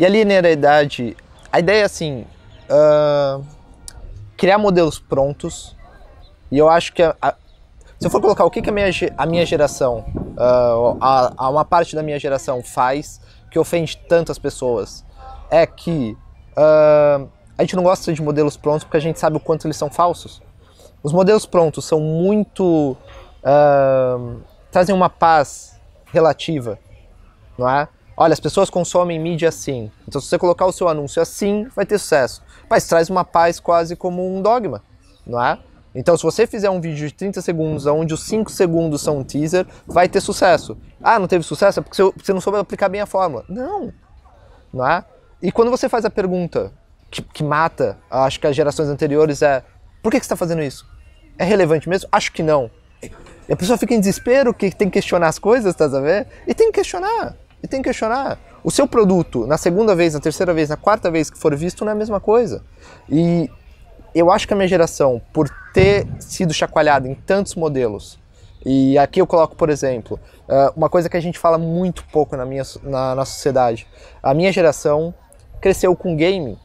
E né, a linearidade, a ideia é assim, uh, criar modelos prontos. E eu acho que a, a, se eu for colocar o que, que a, minha, a minha geração, uh, a, a, uma parte da minha geração faz que ofende tantas pessoas, é que uh, a gente não gosta de modelos prontos porque a gente sabe o quanto eles são falsos. Os modelos prontos são muito. Uh, trazem uma paz relativa, não é? Olha, as pessoas consomem mídia assim. Então, se você colocar o seu anúncio assim, vai ter sucesso. Mas traz uma paz quase como um dogma, não é? Então, se você fizer um vídeo de 30 segundos, onde os 5 segundos são um teaser, vai ter sucesso. Ah, não teve sucesso? É porque você não soube aplicar bem a fórmula. Não! Não é? E quando você faz a pergunta que, que mata, acho que as gerações anteriores, é: por que, você está fazendo isso? É relevante mesmo? Acho que não. E a pessoa fica em desespero que tem que questionar as coisas, tá a ver? E tem que questionar. E tem que questionar. O seu produto, na segunda vez, na terceira vez, na quarta vez que for visto, não é a mesma coisa. E eu acho que a minha geração, por ter sido chacoalhada em tantos modelos, e aqui eu coloco, por exemplo, ah, uma coisa que a gente fala muito pouco na, minha, na, na sociedade. A minha geração cresceu com game.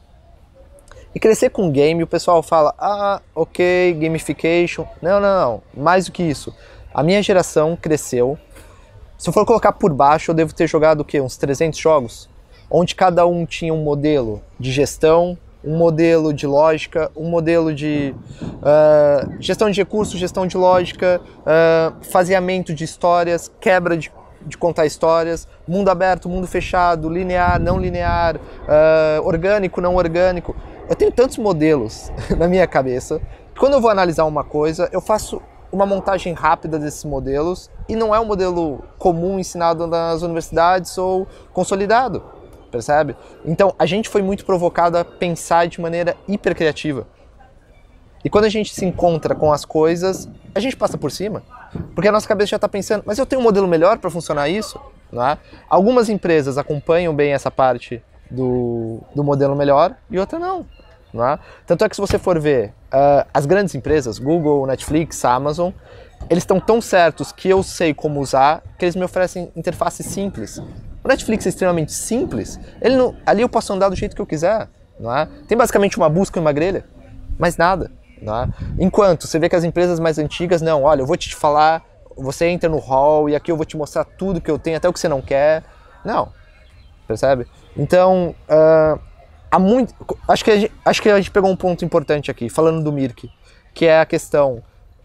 E crescer com game, o pessoal fala, ah, ok, gamification. Não, não, não, mais do que isso. A minha geração cresceu se eu for colocar por baixo, eu devo ter jogado o quê? Uns 300 jogos? Onde cada um tinha um modelo de gestão, um modelo de lógica, um modelo de uh, gestão de recursos, gestão de lógica, uh, faseamento de histórias, quebra de, de, contar histórias, mundo aberto, mundo fechado, linear, não linear, uh, orgânico, não orgânico. Eu tenho tantos modelos na minha cabeça que quando eu vou analisar uma coisa, eu faço uma montagem rápida desses modelos e não é um modelo comum ensinado nas universidades ou consolidado, percebe? Então a gente foi muito provocado a pensar de maneira hiper criativa E quando a gente se encontra com as coisas, a gente passa por cima, porque a nossa cabeça já está pensando, mas eu tenho um modelo melhor para funcionar isso? Não é? Algumas empresas acompanham bem essa parte do, do modelo melhor e outra não. não é? Tanto é que se você for ver uh, as grandes empresas, Google, Netflix, Amazon, eles estão tão certos que eu sei como usar que eles me oferecem interfaces simples. O Netflix é extremamente simples. Ele não, ali eu posso andar do jeito que eu quiser, não é? Tem basicamente uma busca e uma grelha, mais nada, não é? Enquanto você vê que as empresas mais antigas não, olha, eu vou te falar, você entra no hall e aqui eu vou te mostrar tudo que eu tenho, até o que você não quer. Não, percebe? Então, uh, há muito. Acho que, gente, acho que a gente pegou um ponto importante aqui, falando do Mirk, que é a questão.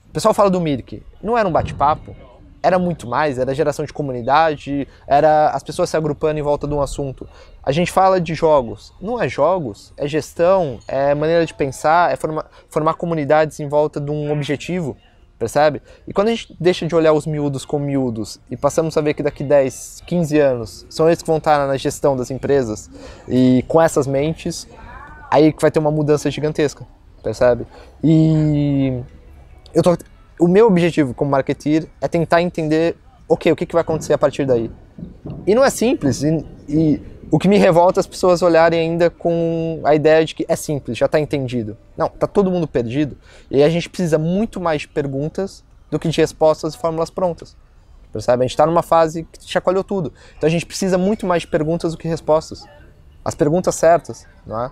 O pessoal fala do Mirk, não era um bate-papo, era muito mais, era geração de comunidade, era as pessoas se agrupando em volta de um assunto. A gente fala de jogos, não é jogos, é gestão, é maneira de pensar, é forma, formar comunidades em volta de um objetivo percebe? E quando a gente deixa de olhar os miúdos como miúdos e passamos a ver que daqui 10, 15 anos são eles que vão estar na gestão das empresas e com essas mentes, aí vai ter uma mudança gigantesca, percebe? E eu tô, o meu objetivo como marketeer é tentar entender, ok, o que, que vai acontecer a partir daí? E não é simples, e, e o que me revolta é as pessoas olharem ainda com a ideia de que é simples, já está entendido. Não, está todo mundo perdido. E a gente precisa muito mais de perguntas do que de respostas e fórmulas prontas. Percebe? A gente está numa fase que chacoalhou tudo. Então a gente precisa muito mais de perguntas do que respostas. As perguntas certas, não é?